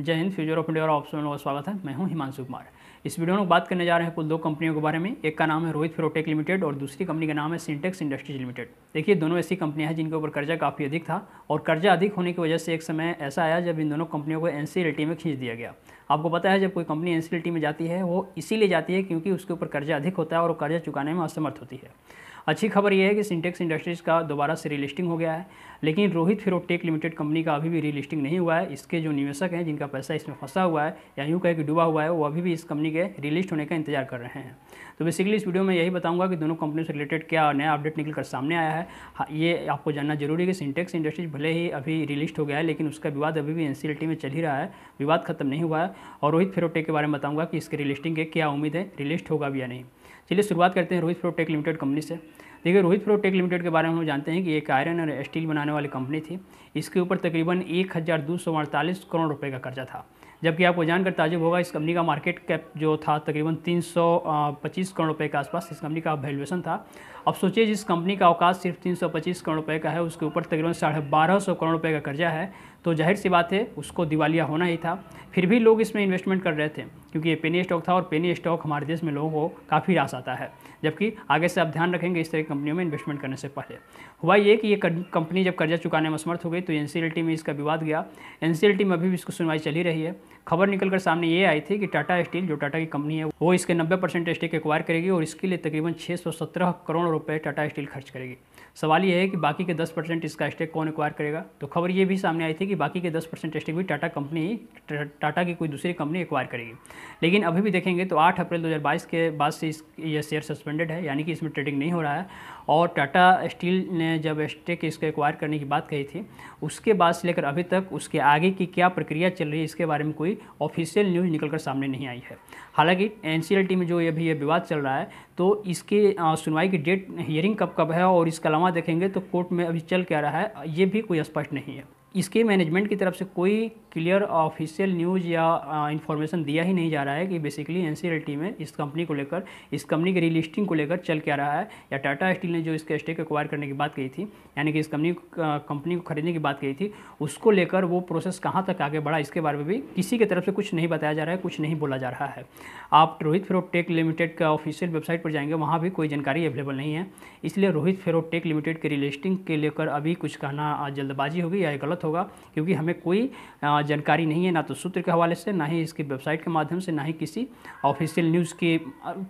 जय Hind future of India और option में स्वागत है मैं हूं हिमांशु कुमार इस वीडियो में बात करने जा रहे हैं कुल दो कंपनियों के बारे में एक का नाम है रोहित फिरोटेक लिमिटेड और दूसरी कंपनी का नाम है सिंटेक्स इंडस्ट्रीज लिमिटेड देखिए दोनों ऐसी कंपनियां हैं जिनके ऊपर कर्जा काफ़ी अधिक था और कर्जा अधिक होने की वजह से एक समय ऐसा आया जब इन दोनों कंपनियों को एन में खींच दिया गया आपको पता है जब कोई कंपनी एन में जाती है वो इसीलिए जाती है क्योंकि उसके ऊपर कर्जा अधिक होता है और कर्जा चुकाने में असमर्थ होती है अच्छी खबर यह है कि सिंटेक्स इंडस्ट्रीज़ का दोबारा से रिलिस्टिंग हो गया है लेकिन रोहित फिरोटेक लिमिटेड कंपनी का अभी भी रिलिस्टिंग नहीं हुआ है इसके जो निवेशक हैं जिनका पैसा इसमें फंसा हुआ है या यूँ कहे कि डूबा हुआ है वो अभी भी इस कंपनी के रिलिस्ट होने का इंतजार कर रहे हैं तो बेसिकली इस वीडियो में यही बताऊंगा कि दोनों कंपनी से रिलेटेड क्या नया अपडेट निकल कर सामने आया है हाँ, ये आपको जानना जरूरी है कि सिंटेक्स इंडस्ट्रीज भले ही अभी रिलिस्ट हो गया है लेकिन उसका विवाद अभी भी एन में चल ही रहा है विवाद खत्म नहीं हुआ है और रोहित फिरोटेक के बारे में बताऊँगा कि इसके रिलिस्टिंग के क्या उम्मीद है रिलिस्ट होगा भी या नहीं चलिए शुरुआत करते हैं रोहित फिरोटेक लिमिटेड कंपनी से देखिए रोहित प्रोटेक लिमिटेड के बारे में हम जानते हैं कि एक आयरन और स्टील बनाने वाली कंपनी थी इसके ऊपर तकरीबन एक करोड़ रुपये का कर्जा था जबकि आपको जानकर ताजुब होगा इस कंपनी का मार्केट कैप जो था तकरीबन 325 करोड़ रुपए के आसपास इस कंपनी का वैल्यूएशन था अब सोचिए जिस कंपनी का अवकाश सिर्फ 325 करोड़ रुपए का है उसके ऊपर तकरीबन साढ़े बारह सौ करोड़ रुपए का कर्जा है तो जाहिर सी बात है उसको दिवालिया होना ही था फिर भी लोग इसमें इन्वेस्टमेंट कर रहे थे क्योंकि ये पेनी स्टॉक था और पेनी स्टॉक हमारे देश में लोगों को काफ़ी रास आता है जबकि आगे से आप ध्यान रखेंगे इस तरह की कंपनियों में इन्वेस्टमेंट करने से पहले हुआ ये कि ये कंपनी जब कर्जा चुकाने में असमर्थ हो गई तो एन में इसका विवाद गया एन में अभी भी इसको सुनवाई चली रही है खबर निकलकर सामने ये आई थी कि टाटा स्टील जो टाटा की कंपनी है वो इसके 90 परसेंट स्टेक एक्वायर करेगी और इसके लिए तकरीबन 617 करोड़ रुपए टाटा स्टील खर्च करेगी सवाल यह है कि बाकी के 10 परसेंट इसका स्टेक कौन एक्वायर करेगा तो खबर ये भी सामने आई थी कि बाकी के 10 परसेंट स्टेक भी टाटा कंपनी टाटा की कोई दूसरी कंपनी एक्वायर करेगी लेकिन अभी भी देखेंगे तो 8 अप्रैल 2022 के बाद से इस ये शेयर सस्पेंडेड है यानी कि इसमें ट्रेडिंग नहीं हो रहा है और टाटा स्टील ने जब स्टेक इसको एक्वायर करने की बात कही थी उसके बाद से लेकर अभी तक उसके आगे की क्या प्रक्रिया चल रही है इसके बारे में कोई ऑफिशियल न्यूज़ निकल कर सामने नहीं आई है हालांकि एन में जो अभी ये विवाद चल रहा है तो इसके सुनवाई की डेट हियरिंग कब कब है और इसके अलावा देखेंगे तो कोर्ट में अभी चल क्या रहा है ये भी कोई स्पष्ट नहीं है इसके मैनेजमेंट की तरफ से कोई क्लियर ऑफिशियल न्यूज़ या इन्फॉर्मेशन दिया ही नहीं जा रहा है कि बेसिकली एन में इस कंपनी को लेकर इस कंपनी की रिलिस्टिंग को लेकर चल क्या रहा है या टाटा स्टील ने जो इसके स्टेक एक्वायर करने की बात कही थी यानी कि इस कंपनी कंपनी को खरीदने की बात कही थी उसको लेकर वो प्रोसेस कहाँ तक आगे बढ़ा इसके बारे में भी किसी की तरफ से कुछ नहीं बताया जा रहा है कुछ नहीं बोला जा रहा है आप रोहित फेरोटेक लिमिटेड का ऑफिशियल वेबसाइट पर जाएंगे वहाँ भी कोई जानकारी अवेलेबल नहीं है इसलिए रोहित फेरोटेक लिमिटेड के रिलिस्टिंग के लेकर अभी कुछ कहना जल्दबाजी होगी या गलत होगा क्योंकि हमें कोई जानकारी नहीं है ना तो सूत्र के हवाले से ना ही इसकी वेबसाइट के माध्यम से ना ही किसी ऑफिशियल न्यूज़ की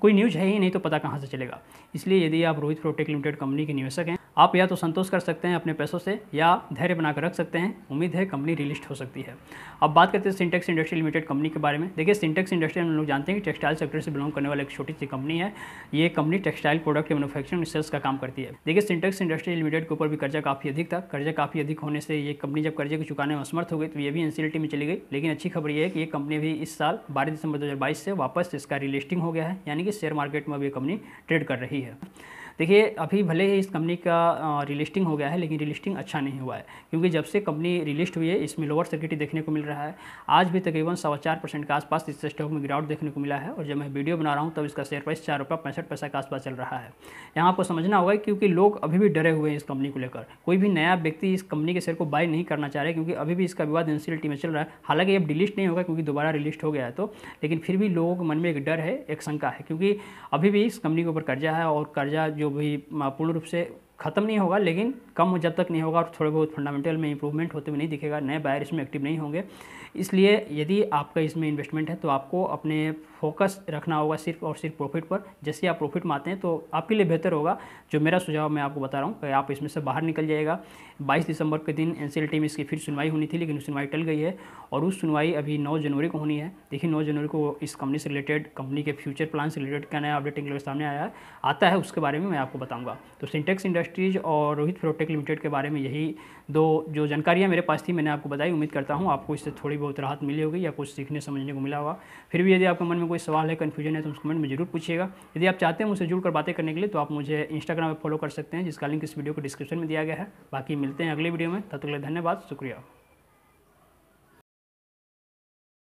कोई न्यूज़ है ही नहीं तो पता कहाँ से चलेगा इसलिए यदि आप रोहित प्रोटेक लिमिटेड कंपनी के निवेशक हैं आप या तो संतोष कर सकते हैं अपने पैसों से या धैर्य बनाकर रख सकते हैं उम्मीद है कंपनी रिलिस्ट हो सकती है अब बात करते हैं सिंटेक्स इंडस्ट्री लिमिटेड कंपनी के बारे में देखिए सिंटेक्स इंडस्ट्री हम लोग जानते हैं कि टेक्सटाइल सेक्टर से बिलोंग करने वाली एक छोटी सी कंपनी है ये कंपनी टेक्सटाइल प्रोडक्ट के मैनुफैक्चरिंग सेल्स का काम करती है देखिए सिंटेक्स इंडस्ट्री लिमिटेड के ऊपर भी कर्जा काफ़ी अधिक था कर्जा काफ़ी अधिक होने से ये कंपनी जब कर्जे को चुकाने में असमर्थ हो गई तो ये भी एनसीएलटी में चली गई लेकिन अच्छी खबर यह है कि ये कंपनी भी इस साल बारह दिसंबर दो से वापस इसका रिलिस्टिंग हो गया है यानी कि शेयर मार्केट में भी कंपनी ट्रेड कर रही है देखिए अभी भले ही इस कंपनी का रिलिस्टिंग हो गया है लेकिन रिलिस्टिंग अच्छा नहीं हुआ है क्योंकि जब से कंपनी रिलिस्ट हुई है इसमें लोअर सर्किट देखने को मिल रहा है आज भी तकरीबन सवा चार परसेंट के आसपास इस स्टॉक में गिरावट देखने को मिला है और जब मैं वीडियो बना रहा हूँ तब इसका शेयर प्राइस चार रुपये पैंसठ पैसा के आसपास चल रहा है यहाँ आपको समझना होगा क्योंकि लोग अभी भी डरे हुए हैं इस कंपनी को लेकर कोई भी नया व्यक्ति इस कंपनी के शेयर को बाय नहीं करना चाह रहे क्योंकि अभी भी इसका विवाद एनसीएलटी में चल रहा है हालांकि अब डिलीट नहीं होगा क्योंकि दोबारा रिलिस्ट हो गया है तो लेकिन फिर भी लोगों के मन में एक डर है एक शंका है क्योंकि अभी भी इस कंपनी के ऊपर कर्जा है और कर्जा जो जो भी पूर्ण रूप से खत्म नहीं होगा लेकिन कम जब तक नहीं होगा और थोड़े बहुत फंडामेंटल में इंप्रूवमेंट होते हुए नहीं दिखेगा नए बायर इसमें एक्टिव नहीं होंगे इसलिए यदि आपका इसमें इन्वेस्टमेंट है तो आपको अपने फोकस रखना होगा सिर्फ और सिर्फ प्रॉफिट पर जैसे आप प्रॉफिट में आते हैं तो आपके लिए बेहतर होगा जो मेरा सुझाव मैं आपको बता रहा हूँ कि आप इसमें से बाहर निकल जाएगा बाईस दिसंबर के दिन एन टीम इसकी फिर सुनवाई होनी थी लेकिन सुनवाई टल गई है और उस सुनवाई अभी नौ जनवरी को होनी है देखिए नौ जनवरी को इस कंपनी से रिलेटेड कंपनी के फ्यूचर प्लान से रिलेटेड क्या नया अपडेटिंग सामने आया है आता है उसके बारे में मैं आपको बताऊँगा तो सिंटेक्स इंडस्ट्री इंडस्ट्रीज़ और रोहित फ्रोटेक लिमिटेड के बारे में यही दो जो जानकारियाँ मेरे पास थी मैंने आपको बताई उम्मीद करता हूँ आपको इससे थोड़ी बहुत राहत मिली होगी या कुछ सीखने समझने को मिला होगा फिर भी यदि आपके मन में कोई सवाल है कन्फ्यूजन है तो उस कमेंट में जरूर पूछिएगा यदि आप चाहते हैं मुझसे जुड़कर बातें करने के लिए तो आप मुझे इंस्टाग्राम पर फॉलो कर सकते हैं जिसका लिंक इस वीडियो को डिस्क्रिप्शन में दिया गया है बाकी मिलते हैं अगले वीडियो में तब तक धन्यवाद शुक्रिया